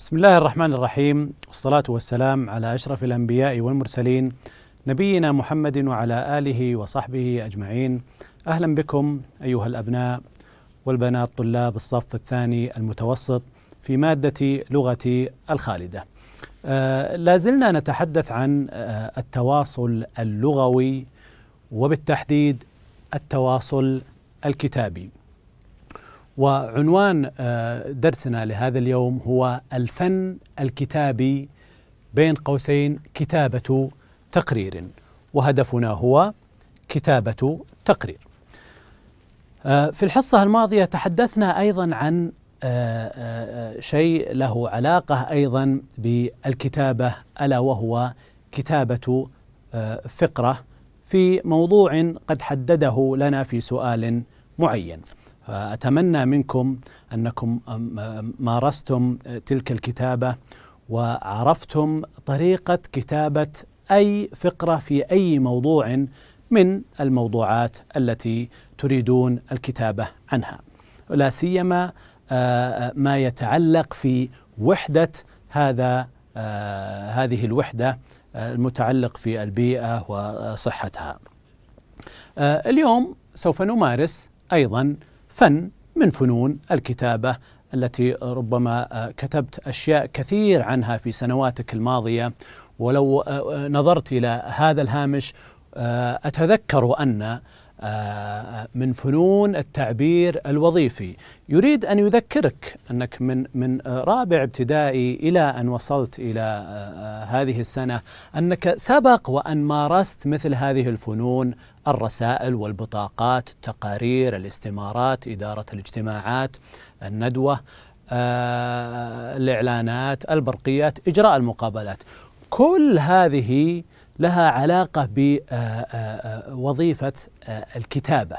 بسم الله الرحمن الرحيم والصلاة والسلام على أشرف الأنبياء والمرسلين نبينا محمد وعلى آله وصحبه أجمعين أهلا بكم أيها الأبناء والبنات طلاب الصف الثاني المتوسط في مادة لغة الخالدة آه لازلنا نتحدث عن آه التواصل اللغوي وبالتحديد التواصل الكتابي وعنوان آه، درسنا لهذا اليوم هو الفن الكتابي بين قوسين كتابة تقرير وهدفنا هو كتابة تقرير. آه، في الحصة الماضية تحدثنا أيضا عن آه، شيء له علاقة أيضا بالكتابة ألا وهو كتابة فقرة في موضوع قد حدده لنا في سؤال معين. فأتمنى منكم أنكم مارستم تلك الكتابة وعرفتم طريقة كتابة أي فقرة في أي موضوع من الموضوعات التي تريدون الكتابة عنها لا سيما آه، آه، ما يتعلق في وحدة هذا آه، هذه الوحدة المتعلق في البيئة وصحتها اليوم سوف نمارس أيضا فن من فنون الكتابة التي ربما آه، كتبت أشياء كثير عنها في سنواتك الماضية ولو آه، آه، نظرت إلى هذا الهامش أتذكر أن من فنون التعبير الوظيفي يريد أن يذكرك أنك من, من رابع ابتدائي إلى أن وصلت إلى آه، هذه السنة أنك سبق وأن مارست مثل هذه الفنون الرسائل والبطاقات التقارير الاستمارات إدارة الاجتماعات الندوة آه، الإعلانات البرقيات إجراء المقابلات كل هذه لها علاقة بوظيفة آه، آه، آه، الكتابة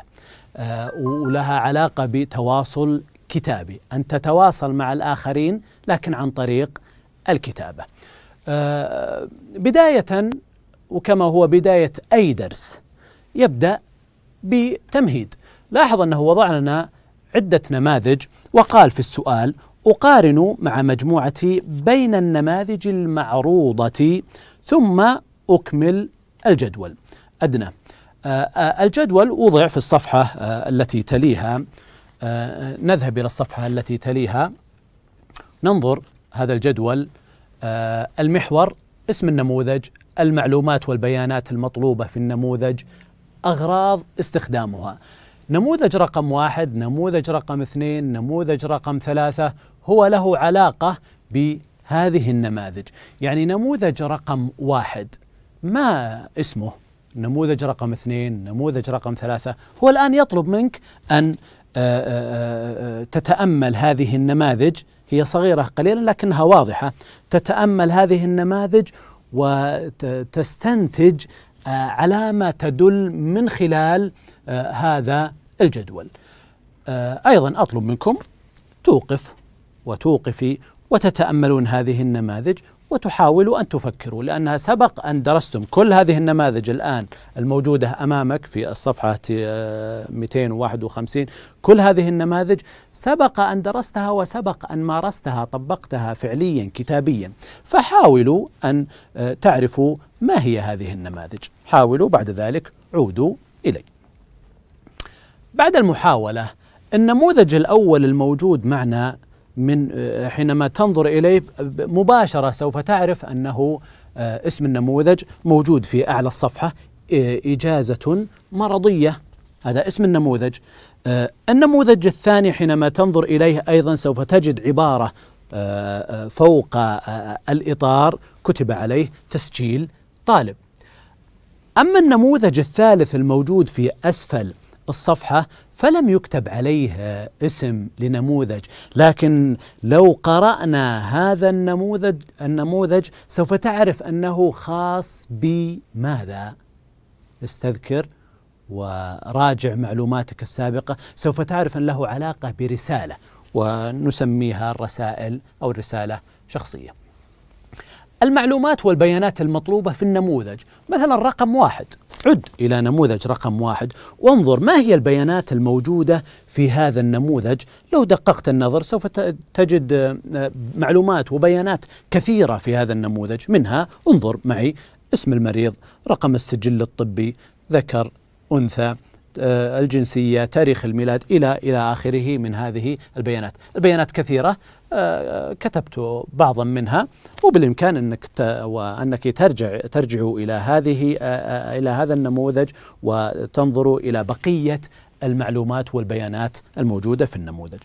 ولها علاقة بتواصل كتابي أن تتواصل مع الآخرين لكن عن طريق الكتابة بداية وكما هو بداية أي درس يبدأ بتمهيد لاحظ أنه وضع لنا عدة نماذج وقال في السؤال أقارن مع مجموعتي بين النماذج المعروضة ثم أكمل الجدول أدنى آه، آه، الجدول وضع في الصفحة آه، التي تليها نذهب إلى الصفحة التي تليها ننظر هذا الجدول المحور اسم النموذج المعلومات والبيانات المطلوبة في النموذج أغراض استخدامها نموذج رقم واحد نموذج رقم اثنين نموذج رقم ثلاثة هو له علاقة بهذه النماذج يعني نموذج رقم واحد ما اسمه نموذج رقم اثنين نموذج رقم ثلاثة هو الآن يطلب منك أن آه، آه، آه، تتأمل هذه النماذج هي صغيرة قليلا لكنها واضحة تتأمل هذه النماذج وتستنتج علامة تدل من خلال هذا الجدول أيضا أطلب منكم توقف وتوقفي وتتأملون هذه النماذج وتحاولوا أن تفكروا لأنها سبق أن درستم كل هذه النماذج الآن الموجودة أمامك في الصفحة 251 آه، كل هذه النماذج سبق أن درستها وسبق أن مارستها طبقتها فعليا كتابيا فحاولوا أن آه، تعرفوا ما هي هذه النماذج حاولوا بعد ذلك عودوا إلي بعد المحاولة النموذج الأول الموجود معنا من آه، حينما تنظر إليه مباشرة سوف تعرف أنه آه، اسم النموذج موجود في أعلى الصفحة آه، إجازة مرضية هذا اسم النموذج النموذج الثاني حينما تنظر إليه أيضا سوف تجد عبارة فوق الإطار كتب عليه تسجيل طالب أما النموذج الثالث الموجود في أسفل الصفحة فلم يكتب عليها اسم لنموذج لكن لو قرأنا هذا النموذج النموذج سوف تعرف أنه خاص بماذا استذكر وراجع معلوماتك السابقة سوف تعرف أن له علاقة برسالة ونسميها الرسائل أو الرسالة شخصية المعلومات والبيانات المطلوبة في النموذج مثلا رقم واحد عد إلى نموذج رقم واحد وانظر ما هي البيانات الموجودة في هذا النموذج لو دققت النظر سوف تجد آه، معلومات وبيانات كثيرة في هذا النموذج منها انظر معي اسم المريض رقم السجل الطبي ذكر أنثى آه، الجنسية تاريخ الميلاد إلى إلى آخره من هذه البيانات البيانات كثيرة آه، آه، كتبت بعضا منها وبالامكان انك وانك ترجع ترجع الى هذه الى هذا النموذج وتنظروا الى بقيه المعلومات والبيانات الموجوده في النموذج.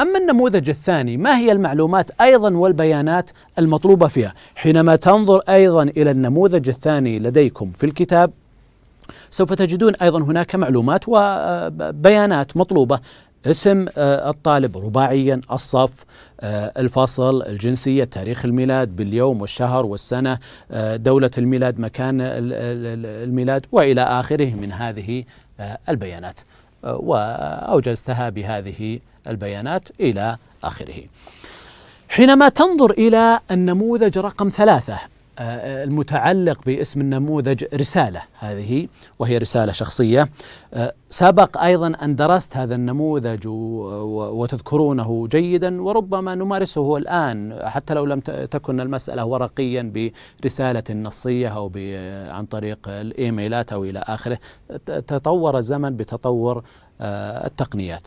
اما النموذج الثاني ما هي المعلومات ايضا والبيانات المطلوبه فيها؟ حينما تنظر ايضا الى النموذج الثاني لديكم في الكتاب سوف تجدون ايضا هناك معلومات وبيانات مطلوبه اسم آه، الطالب رباعيا الصف آه، الفصل الجنسية تاريخ الميلاد باليوم والشهر والسنة آه، دولة الميلاد مكان الميلاد وإلى آخره من هذه البيانات وأوجزتها بهذه البيانات إلى آخره حينما تنظر إلى النموذج رقم ثلاثة آه، المتعلق باسم النموذج رسالة هذه وهي رسالة شخصية آه، سبق أيضا أن درست هذا النموذج وتذكرونه جيدا وربما نمارسه الآن حتى لو لم تكن المسألة ورقيا برسالة نصية أو عن طريق الإيميلات أو إلى آخره تطور الزمن بتطور آه، التقنيات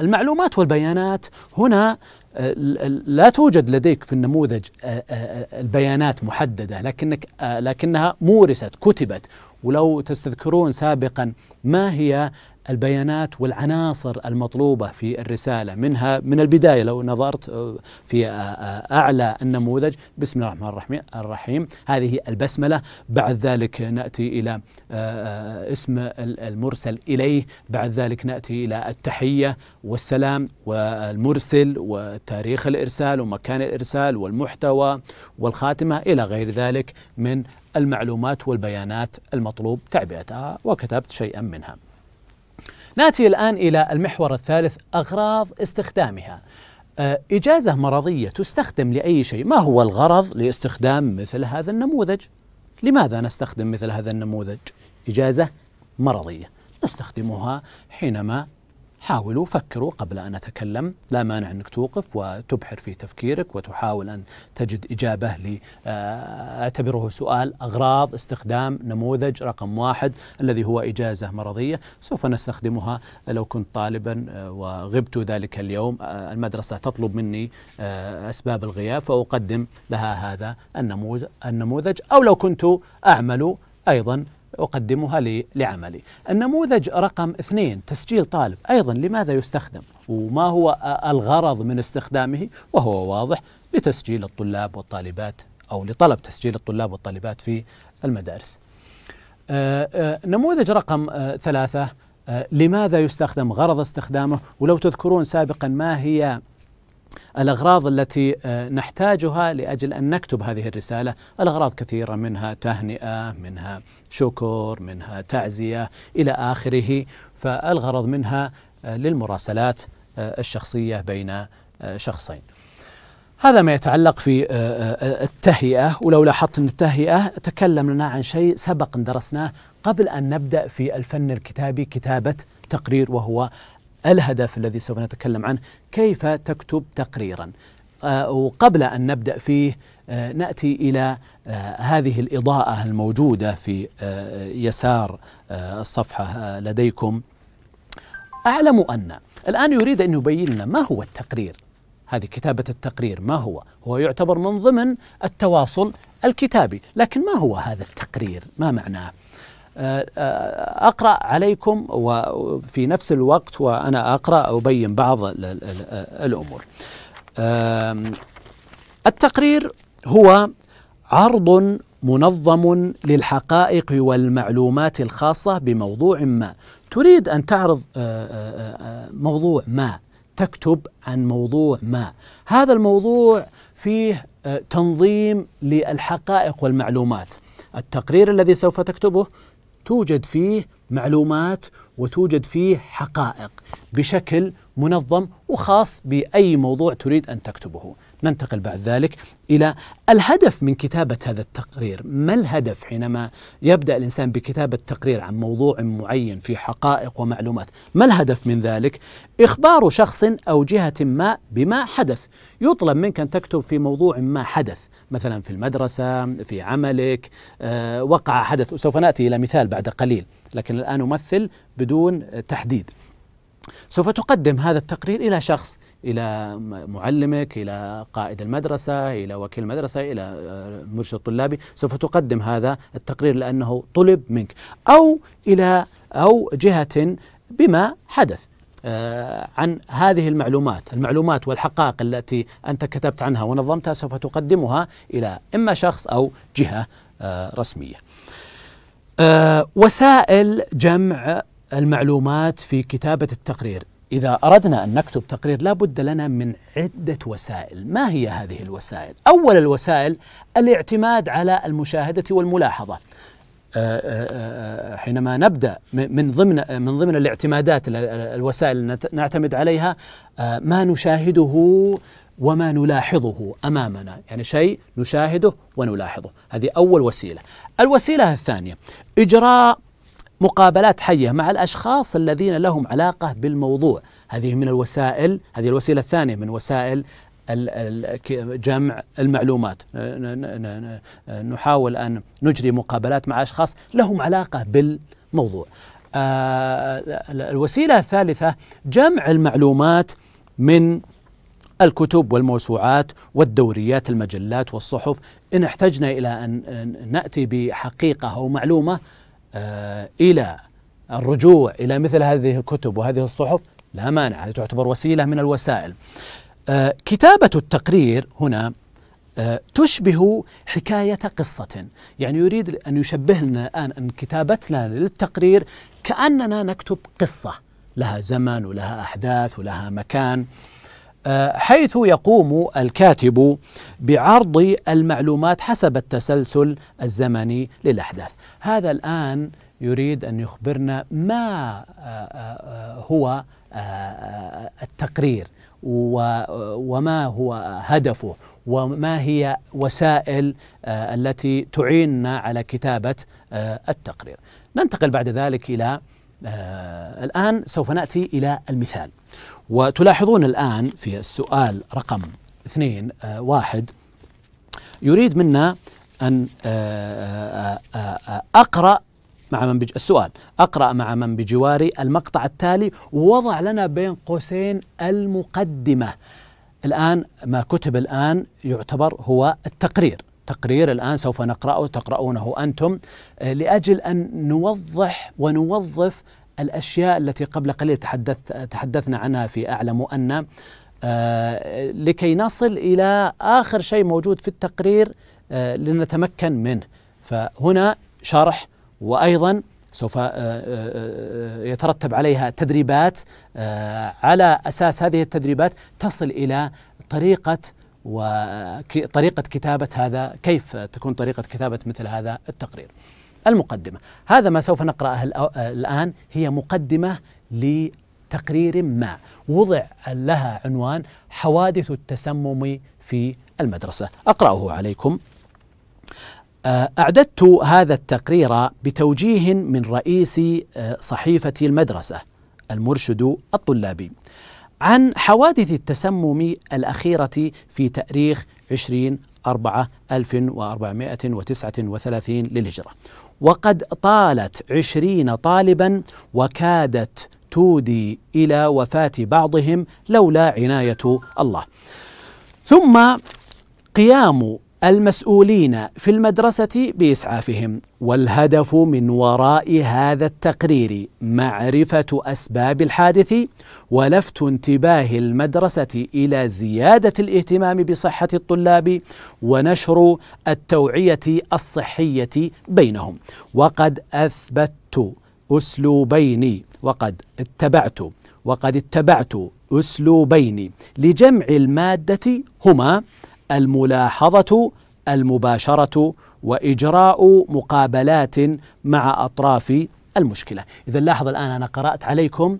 المعلومات والبيانات هنا لا توجد لديك في النموذج آه، آه، آه، البيانات محددة لكنك لكنها مورست كتبت ولو تستذكرون سابقا ما هي البيانات والعناصر المطلوبة في الرسالة منها من البداية لو نظرت آه، في آه، آه، أعلى النموذج بسم الله الرحمن الرحيم هذه البسملة بعد ذلك نأتي إلى اسم المرسل إليه بعد ذلك نأتي إلى التحية والسلام والمرسل وتاريخ الإرسال ومكان الإرسال والمحتوى والخاتمة إلى غير ذلك من المعلومات والبيانات المطلوب تعبئتها وكتبت شيئا منها ناتي الآن إلى المحور الثالث أغراض استخدامها آه، إجازة مرضية تستخدم لأي شيء ما هو الغرض لاستخدام مثل هذا النموذج لماذا نستخدم مثل هذا النموذج إجازة مرضية نستخدمها حينما حاولوا فكروا قبل أن أتكلم لا مانع أنك توقف وتبحر في تفكيرك وتحاول أن تجد إجابة لاعتبره أعتبره سؤال أغراض استخدام نموذج رقم واحد الذي هو إجازة مرضية سوف نستخدمها لو كنت طالبا آه، وغبت ذلك اليوم آه، المدرسة تطلب مني آه، أسباب الغياب فأقدم لها هذا النموذج أو لو كنت أعمل أيضا أقدمها لعملي النموذج رقم اثنين تسجيل طالب أيضا لماذا يستخدم وما هو الغرض من استخدامه وهو واضح لتسجيل الطلاب والطالبات أو لطلب تسجيل الطلاب والطالبات في المدارس آه، آه، نموذج رقم آه، ثلاثة لماذا يستخدم غرض استخدامه ولو تذكرون سابقا ما هي الأغراض التي آه، نحتاجها لأجل أن نكتب هذه الرسالة الأغراض كثيرة منها تهنئة منها شكر منها تعزية إلى آخره فالغرض منها آه، للمراسلات آه، الشخصية بين شخصين هذا ما يتعلق في التهيئة ولو لاحظت أن التهيئة تكلمنا عن شيء سبق درسناه قبل أن نبدأ في الفن الكتابي كتابة تقرير وهو الهدف الذي سوف نتكلم عنه كيف تكتب تقريرا آه، وقبل أن نبدأ فيه آه، نأتي إلى آه، هذه الإضاءة الموجودة في يسار الصفحة لديكم أعلم أن الآن يريد أن يبين لنا ما هو التقرير هذه كتابة التقرير ما هو؟ هو يعتبر من ضمن التواصل الكتابي لكن ما هو هذا التقرير؟ ما معناه؟ آه، آه، أقرأ عليكم وفي نفس الوقت وأنا أقرأ أبين بعض الأمور التقرير هو عرض منظم للحقائق والمعلومات الخاصة بموضوع ما تريد أن تعرض آه، موضوع ما تكتب عن موضوع ما هذا الموضوع فيه تنظيم للحقائق والمعلومات التقرير الذي سوف تكتبه توجد فيه معلومات وتوجد فيه حقائق بشكل منظم وخاص باي موضوع تريد ان تكتبه. ننتقل بعد ذلك الى الهدف من كتابه هذا التقرير، ما الهدف حينما يبدا الانسان بكتابه تقرير عن موضوع معين في حقائق ومعلومات، ما الهدف من ذلك؟ اخبار شخص او جهه ما بما حدث، يطلب منك ان تكتب في موضوع ما حدث، مثلا في المدرسة في عملك آه، وقع حدث سوف نأتي إلى مثال بعد قليل لكن الآن أمثل بدون تحديد سوف تقدم هذا التقرير إلى شخص إلى معلمك إلى قائد المدرسة إلى وكيل المدرسة إلى آه، مرشد طلابي سوف تقدم هذا التقرير لأنه طلب منك أو إلى أو جهة بما حدث آه، عن هذه المعلومات المعلومات والحقائق التي أنت كتبت عنها ونظمتها سوف تقدمها إلى إما شخص أو جهة آه، رسمية آه، وسائل جمع المعلومات في كتابة التقرير إذا أردنا أن نكتب تقرير لا بد لنا من عدة وسائل ما هي هذه الوسائل؟ أول الوسائل الاعتماد على المشاهدة والملاحظة آه، آه، آه، حينما نبدا من ضمن من ضمن الاعتمادات الوسائل نعتمد عليها ما نشاهده وما نلاحظه امامنا، يعني شيء نشاهده ونلاحظه، هذه اول وسيله. الوسيله الثانيه اجراء مقابلات حيه مع الاشخاص الذين لهم علاقه بالموضوع، هذه من الوسائل، هذه الوسيله الثانيه من وسائل جمع المعلومات نحاول أن نجري مقابلات مع أشخاص لهم علاقة بالموضوع آه، الوسيلة الثالثة جمع المعلومات من الكتب والموسوعات والدوريات المجلات والصحف إن احتجنا إلى أن نأتي بحقيقة أو معلومة آه، إلى الرجوع إلى مثل هذه الكتب وهذه الصحف لا مانع هذه تعتبر وسيلة من الوسائل آه، كتابة التقرير هنا آه، تشبه حكاية قصة يعني يريد أن يشبه لنا الآن أن كتابتنا للتقرير كأننا نكتب قصة لها زمن ولها أحداث ولها مكان آه، حيث يقوم الكاتب بعرض المعلومات حسب التسلسل الزمني للأحداث هذا الآن يريد أن يخبرنا ما هو التقرير وما هو هدفه وما هي وسائل آه، التي تعيننا على كتابة آه، التقرير ننتقل بعد ذلك إلى آه، الآن سوف نأتي إلى المثال وتلاحظون الآن في السؤال رقم اثنين واحد يريد منا أن أقرأ مع من بج... السؤال أقرأ مع من بجواري المقطع التالي ووضع لنا بين قوسين المقدمة الآن ما كتب الآن يعتبر هو التقرير تقرير الآن سوف نقرأه تقرؤونه أنتم آه، لأجل أن نوضح ونوظف الأشياء التي قبل قليل تحدثت تحدثنا عنها في أعلم أن آه، لكي نصل إلى آخر شيء موجود في التقرير آه، لنتمكن منه فهنا شرح وايضا سوف آه، آه، آه، يترتب عليها تدريبات على اساس هذه التدريبات تصل الى طريقه وطريقه كتابه هذا كيف تكون طريقه كتابه مثل هذا التقرير. المقدمه، هذا ما سوف نقراه الان هي مقدمه لتقرير ما وضع لها عنوان حوادث التسمم في المدرسه، اقراه عليكم آه، أعددت هذا التقرير بتوجيه من رئيس آه، صحيفة المدرسة المرشد الطلابي عن حوادث التسمم الأخيرة في تاريخ 20 4 1439 للهجرة وقد طالت عشرين طالبا وكادت تودي إلى وفاة بعضهم لولا عناية الله ثم قيام المسؤولين في المدرسة بإسعافهم، والهدف من وراء هذا التقرير معرفة أسباب الحادث ولفت انتباه المدرسة إلى زيادة الاهتمام بصحة الطلاب ونشر التوعية الصحية بينهم، وقد أثبتت أسلوبين وقد اتبعت وقد اتبعت أسلوبين لجمع المادة هما الملاحظة المباشرة وإجراء مقابلات مع أطراف المشكلة إذا لاحظ الآن أنا قرأت عليكم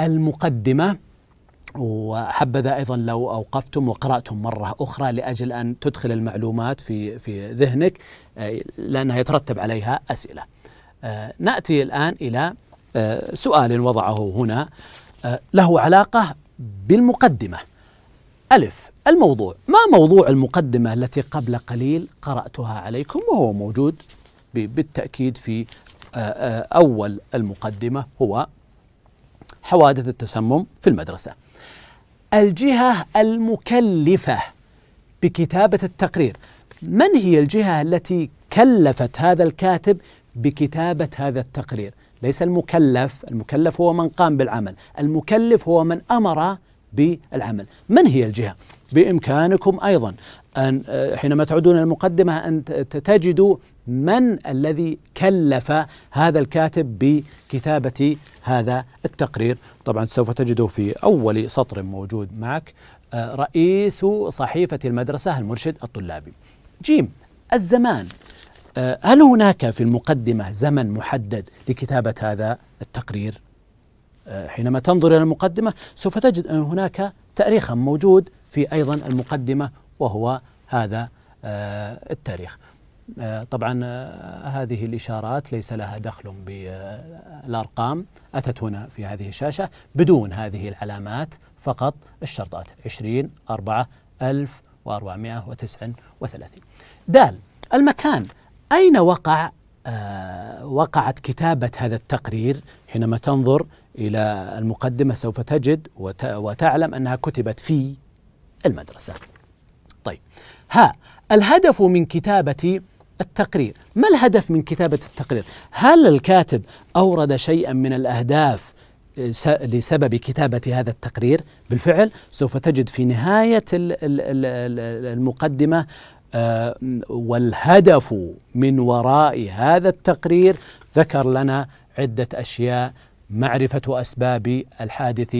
المقدمة وحبذا ايضا لو اوقفتم وقراتم مره اخرى لاجل ان تدخل المعلومات في في ذهنك آه، لانها يترتب عليها اسئله. آه، ناتي الان الى آه، سؤال وضعه هنا له علاقه بالمقدمه ألف الموضوع ما موضوع المقدمة التي قبل قليل قرأتها عليكم وهو موجود بالتأكيد في أول المقدمة هو حوادث التسمم في المدرسة الجهة المكلفة بكتابة التقرير من هي الجهة التي كلفت هذا الكاتب بكتابة هذا التقرير ليس المكلف المكلف هو من قام بالعمل المكلف هو من أمر بالعمل من هي الجهة؟ بإمكانكم أيضا أن آه، حينما تعودون المقدمة أن تجدوا من الذي كلف هذا الكاتب بكتابة هذا التقرير طبعا سوف تجدوا في أول سطر موجود معك آه، رئيس صحيفة المدرسة المرشد الطلابي جيم الزمان آه، هل هناك في المقدمة زمن محدد لكتابة هذا التقرير؟ آه، حينما تنظر إلى المقدمة سوف تجد أن هناك تأريخا موجود في أيضا المقدمة وهو هذا آه، التاريخ آه، طبعا هذه الإشارات ليس لها دخل بالأرقام أتت هنا في هذه الشاشة بدون هذه العلامات فقط الشرطات 20 4 1439 دال المكان أين وقع وقعت كتابة هذا التقرير حينما تنظر إلى المقدمة سوف تجد وتعلم أنها كتبت في المدرسة طيب ها الهدف من كتابة التقرير ما الهدف من كتابة التقرير هل الكاتب أورد شيئا من الأهداف آه، لسبب كتابة هذا التقرير بالفعل سوف تجد في نهاية المقدمة آه، والهدف من وراء هذا التقرير ذكر لنا عدة أشياء معرفة أسباب الحادث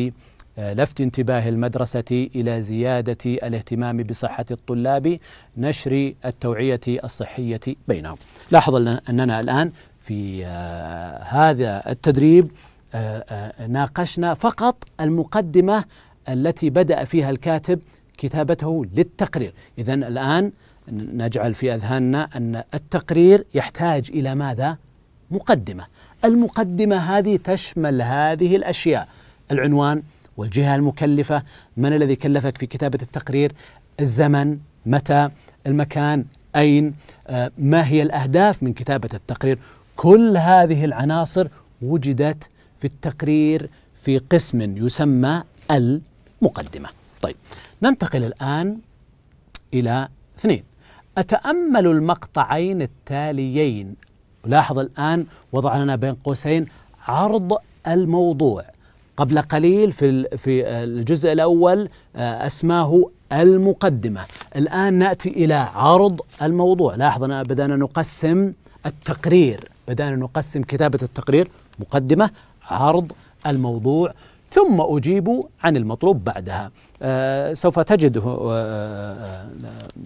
آه، لفت انتباه المدرسة إلى زيادة الاهتمام بصحة الطلاب نشر التوعية الصحية بينهم لاحظ أننا الآن في آه، هذا التدريب آه، ناقشنا فقط المقدمة التي بدأ فيها الكاتب كتابته للتقرير إذا الآن نجعل في أذهاننا أن التقرير يحتاج إلى ماذا؟ مقدمة المقدمة هذه تشمل هذه الأشياء العنوان والجهة المكلفة من الذي كلفك في كتابة التقرير الزمن متى المكان أين آه، ما هي الأهداف من كتابة التقرير كل هذه العناصر وجدت في التقرير في قسم يسمى المقدمة طيب ننتقل الآن إلى اثنين أتأمل المقطعين التاليين لاحظ الآن وضع لنا بين قوسين عرض الموضوع قبل قليل في في الجزء الأول آه، أسماه المقدمة الآن نأتي إلى عرض الموضوع لاحظ أنا بدأنا نقسم التقرير بدأنا نقسم كتابة التقرير مقدمة عرض الموضوع ثم أجيب عن المطلوب بعدها آه، سوف تجده آه،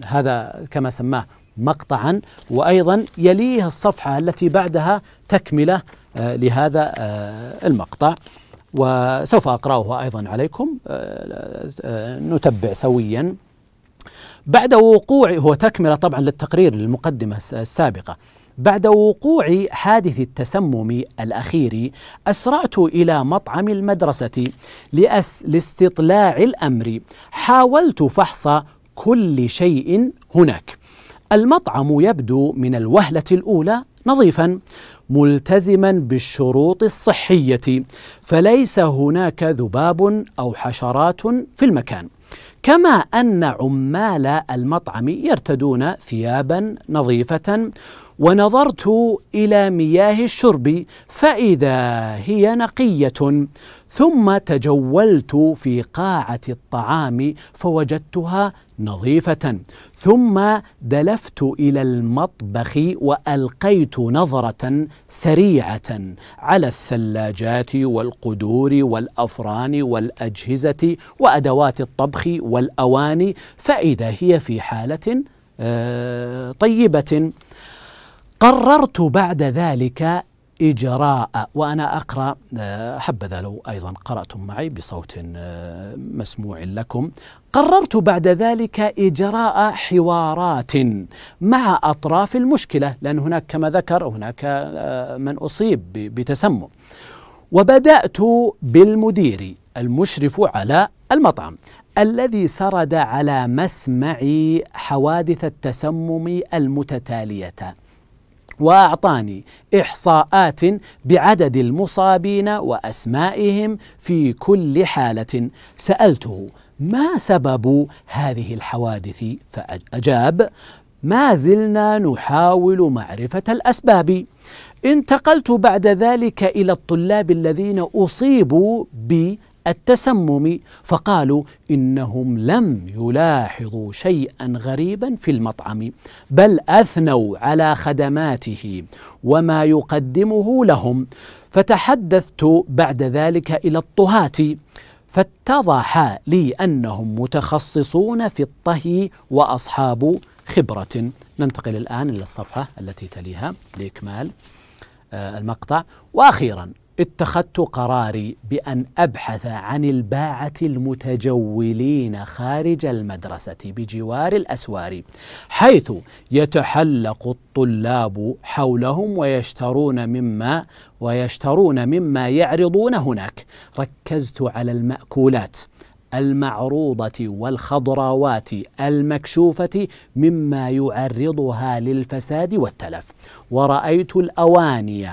هذا كما سماه مقطعا وايضا يليها الصفحه التي بعدها تكمله آه، لهذا آه، المقطع وسوف اقراه ايضا عليكم آه، نتبع سويا بعد وقوع هو تكمله طبعا للتقرير للمقدمه السابقه بعد وقوع حادث التسمم الاخير اسرعت الى مطعم المدرسه لأس لاستطلاع الامر حاولت فحص كل شيء هناك المطعم يبدو من الوهلة الأولى نظيفا ملتزما بالشروط الصحية فليس هناك ذباب أو حشرات في المكان كما أن عمال المطعم يرتدون ثيابا نظيفة ونظرت الى مياه الشرب فاذا هي نقيه ثم تجولت في قاعه الطعام فوجدتها نظيفه ثم دلفت الى المطبخ والقيت نظره سريعه على الثلاجات والقدور والافران والاجهزه وادوات الطبخ والاواني فاذا هي في حاله آه، طيبه قررت بعد ذلك إجراء وأنا أقرأ آه، حبذا لو أيضا قرأتم معي بصوت آه، مسموع لكم قررت بعد ذلك إجراء حوارات مع أطراف المشكلة لأن هناك كما ذكر هناك آه، من أصيب بتسمم وبدأت بالمدير المشرف على المطعم الذي سرد على مسمعي حوادث التسمم المتتاليه واعطاني احصاءات بعدد المصابين واسمائهم في كل حاله سالته ما سبب هذه الحوادث فاجاب ما زلنا نحاول معرفه الاسباب انتقلت بعد ذلك الى الطلاب الذين اصيبوا ب التسمم فقالوا انهم لم يلاحظوا شيئا غريبا في المطعم بل اثنوا على خدماته وما يقدمه لهم فتحدثت بعد ذلك الى الطهاه فاتضح لي انهم متخصصون في الطهي واصحاب خبره ننتقل الان الى الصفحه التي تليها لاكمال آه، المقطع واخيرا اتخذت قراري بأن أبحث عن الباعة المتجولين خارج المدرسة بجوار الأسوار حيث يتحلق الطلاب حولهم ويشترون مما ويشترون مما يعرضون هناك ركزت على المأكولات المعروضة والخضراوات المكشوفة مما يعرضها للفساد والتلف ورأيت الأواني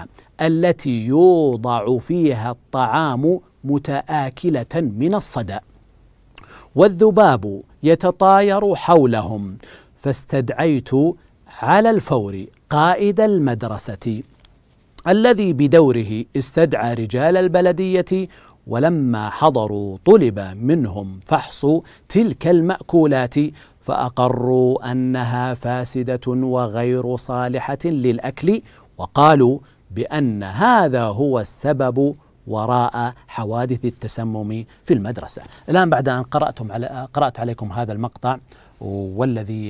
التي يوضع فيها الطعام متآكلة من الصدأ والذباب يتطاير حولهم فاستدعيت على الفور قائد المدرسة الذي بدوره استدعى رجال البلدية ولما حضروا طلب منهم فحص تلك المأكولات فأقروا أنها فاسدة وغير صالحة للأكل وقالوا بأن هذا هو السبب وراء حوادث التسمم في المدرسة الآن بعد أن قرأتم على قرأت عليكم هذا المقطع والذي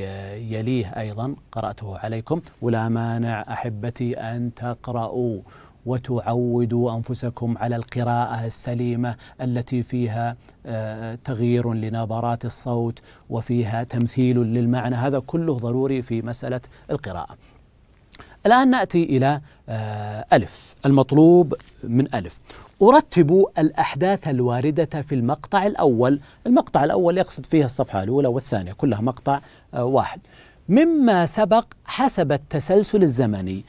يليه أيضا قرأته عليكم ولا مانع أحبتي أن تقرأوا وتعودوا انفسكم على القراءه السليمه التي فيها آه، تغيير لنبرات الصوت وفيها تمثيل للمعنى هذا كله ضروري في مساله القراءه الآن نأتي إلى آه، ألف المطلوب من ألف أرتب الأحداث الواردة في المقطع الأول المقطع الأول يقصد فيها الصفحة الأولى والثانية كلها مقطع آه، واحد مما سبق حسب التسلسل الزمني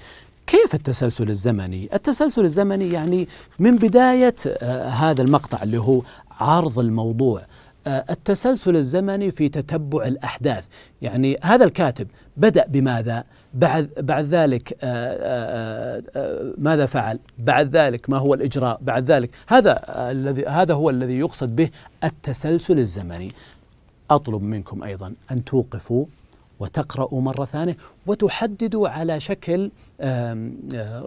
كيف التسلسل الزمني؟ التسلسل الزمني يعني من بداية آه، هذا المقطع اللي هو عرض الموضوع التسلسل الزمني في تتبع الأحداث يعني هذا الكاتب بدأ بماذا؟ بعد بعد ذلك آآ آه، آآ آه، آه، ماذا فعل؟ بعد ذلك ما هو الاجراء؟ بعد ذلك هذا الذي هذا هو الذي يقصد به التسلسل الزمني. اطلب منكم ايضا ان توقفوا وتقرأوا مرة ثانية وتحددوا على شكل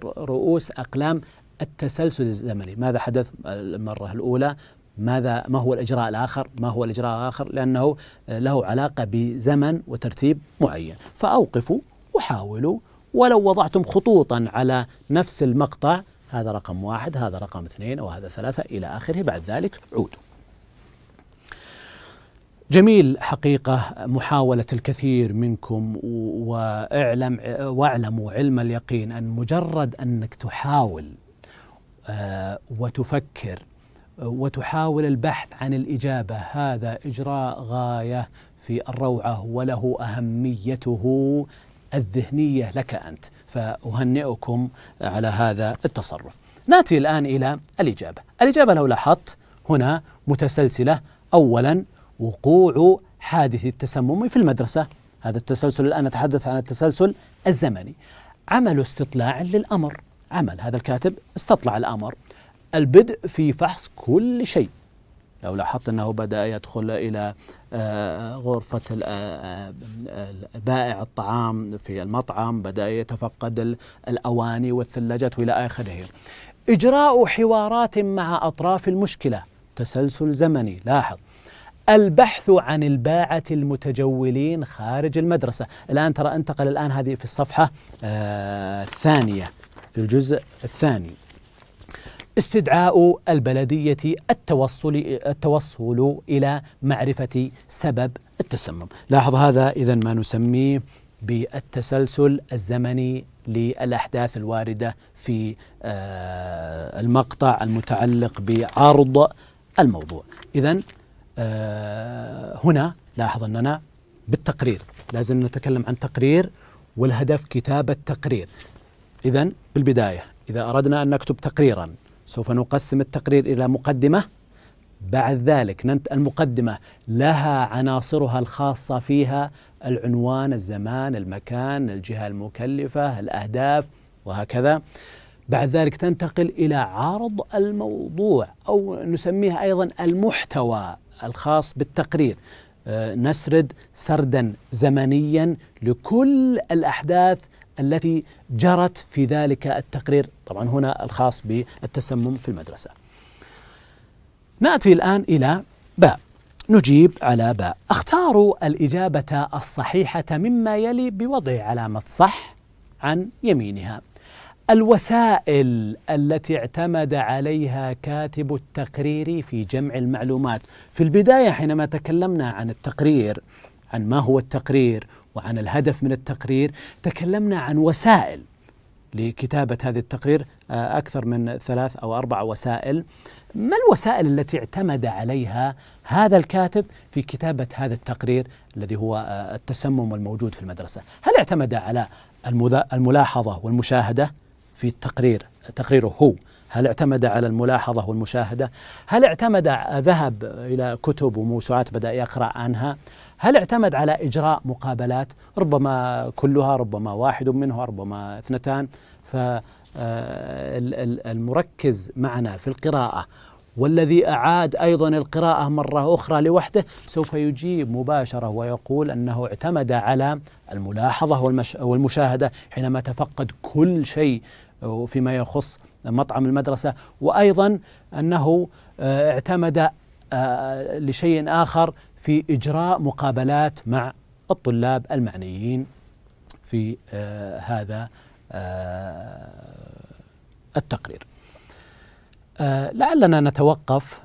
رؤوس أقلام التسلسل الزمني ماذا حدث المرة الأولى ماذا ما هو الاجراء الاخر؟ ما هو الاجراء الاخر؟ لانه آه، له علاقه بزمن وترتيب معين، فاوقفوا وحاولوا ولو وضعتم خطوطا على نفس المقطع هذا رقم واحد، هذا رقم اثنين وهذا ثلاثه الى اخره، بعد ذلك عودوا. جميل حقيقة محاولة الكثير منكم واعلم واعلموا علم اليقين أن مجرد أنك تحاول آه، وتفكر وتحاول البحث عن الاجابه هذا اجراء غايه في الروعه وله اهميته الذهنيه لك انت فاهنئكم على هذا التصرف. ناتي الان الى الاجابه، الاجابه لو لاحظت هنا متسلسله اولا وقوع حادث التسمم في المدرسه، هذا التسلسل الان نتحدث عن التسلسل الزمني. عمل استطلاع للامر، عمل هذا الكاتب استطلع الامر البدء في فحص كل شيء لو لاحظت أنه بدأ يدخل إلى آه، آه، غرفة آه، بائع الطعام في المطعم بدأ يتفقد الأواني والثلاجات وإلى آخره إجراء حوارات مع أطراف المشكلة تسلسل زمني لاحظ البحث عن الباعة المتجولين خارج المدرسة الآن ترى انتقل الآن هذه في الصفحة آه الثانية في الجزء الثاني استدعاء البلدية التوصل التوصل إلى معرفة سبب التسمم. لاحظ هذا إذا ما نسميه بالتسلسل الزمني للأحداث الواردة في آه، المقطع المتعلق بعرض الموضوع. إذا آه، هنا لاحظ أننا بالتقرير لازم نتكلم عن تقرير والهدف كتابة تقرير إذا بالبداية إذا أردنا أن نكتب تقريرا سوف نقسم التقرير إلى مقدمة بعد ذلك ننت المقدمة لها عناصرها الخاصة فيها العنوان الزمان المكان الجهة المكلفة الأهداف وهكذا بعد ذلك تنتقل إلى عرض الموضوع أو نسميه أيضا المحتوى الخاص بالتقرير آه، نسرد سردا زمنيا لكل الأحداث التي جرت في ذلك التقرير طبعا هنا الخاص بالتسمم في المدرسة نأتي الآن إلى باء نجيب على باء اختاروا الإجابة الصحيحة مما يلي بوضع علامة صح عن يمينها الوسائل التي اعتمد عليها كاتب التقرير في جمع المعلومات في البدايه حينما تكلمنا عن التقرير عن ما هو التقرير وعن الهدف من التقرير تكلمنا عن وسائل لكتابة هذا التقرير آه، أكثر من ثلاث أو أربع وسائل ما الوسائل التي اعتمد عليها هذا الكاتب في كتابة هذا التقرير الذي هو آه، التسمم الموجود في المدرسة هل اعتمد على الملاحظة والمشاهدة في التقرير تقريره هو هل اعتمد على الملاحظة والمشاهدة هل اعتمد ذهب إلى كتب وموسوعات بدأ يقرأ عنها هل اعتمد على إجراء مقابلات ربما كلها ربما واحد منها ربما اثنتان فالمركز آه، معنا في القراءة والذي أعاد أيضا القراءة مرة أخرى لوحده سوف يجيب مباشرة ويقول أنه اعتمد على الملاحظة والمشاهدة حينما تفقد كل شيء وفيما يخص مطعم المدرسة وأيضا أنه آه، اعتمد آه، لشيء آخر في إجراء مقابلات مع الطلاب المعنيين في آه، هذا التقرير لعلنا نتوقف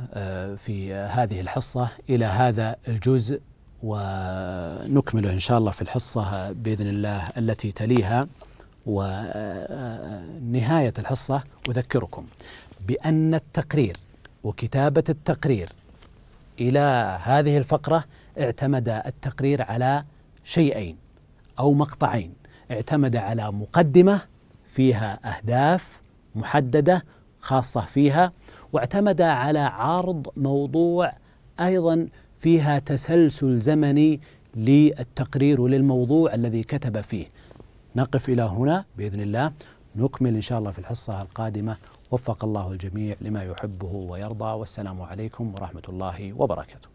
في هذه الحصة إلى هذا الجزء ونكمله إن شاء الله في الحصة بإذن الله التي تليها ونهاية الحصة أذكركم بأن التقرير وكتابة التقرير إلى هذه الفقرة اعتمد التقرير على شيئين أو مقطعين اعتمد على مقدمة فيها أهداف محددة خاصة فيها واعتمد على عرض موضوع أيضا فيها تسلسل زمني للتقرير وللموضوع الذي كتب فيه نقف إلى هنا بإذن الله نكمل إن شاء الله في الحصة القادمة وفق الله الجميع لما يحبه ويرضى والسلام عليكم ورحمة الله وبركاته